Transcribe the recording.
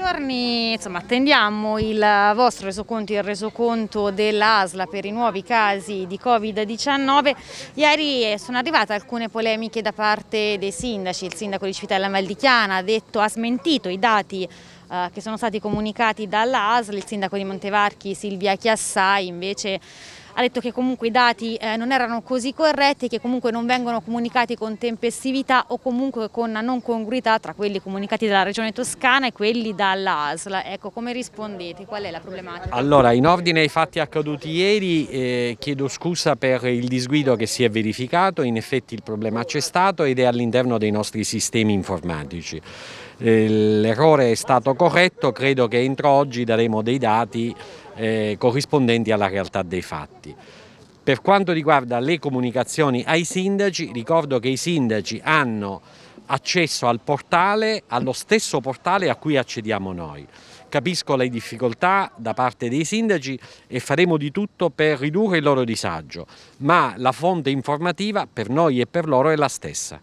giorni insomma, attendiamo il vostro resoconto, il resoconto dell'ASLA per i nuovi casi di Covid-19. Ieri eh, sono arrivate alcune polemiche da parte dei sindaci, il sindaco di Civitella Maldichiana ha, detto, ha smentito i dati eh, che sono stati comunicati dall'ASLA, il sindaco di Montevarchi Silvia Chiassai invece ha detto che comunque i dati eh, non erano così corretti che comunque non vengono comunicati con tempestività o comunque con una non congruità tra quelli comunicati dalla Regione Toscana e quelli dalla Ecco, come rispondete? Qual è la problematica? Allora, in ordine ai fatti accaduti ieri, eh, chiedo scusa per il disguido che si è verificato, in effetti il problema c'è stato ed è all'interno dei nostri sistemi informatici. Eh, l'errore è stato corretto, credo che entro oggi daremo dei dati eh, corrispondenti alla realtà dei fatti. Per quanto riguarda le comunicazioni ai sindaci, ricordo che i sindaci hanno accesso al portale, allo stesso portale a cui accediamo noi. Capisco le difficoltà da parte dei sindaci e faremo di tutto per ridurre il loro disagio, ma la fonte informativa per noi e per loro è la stessa.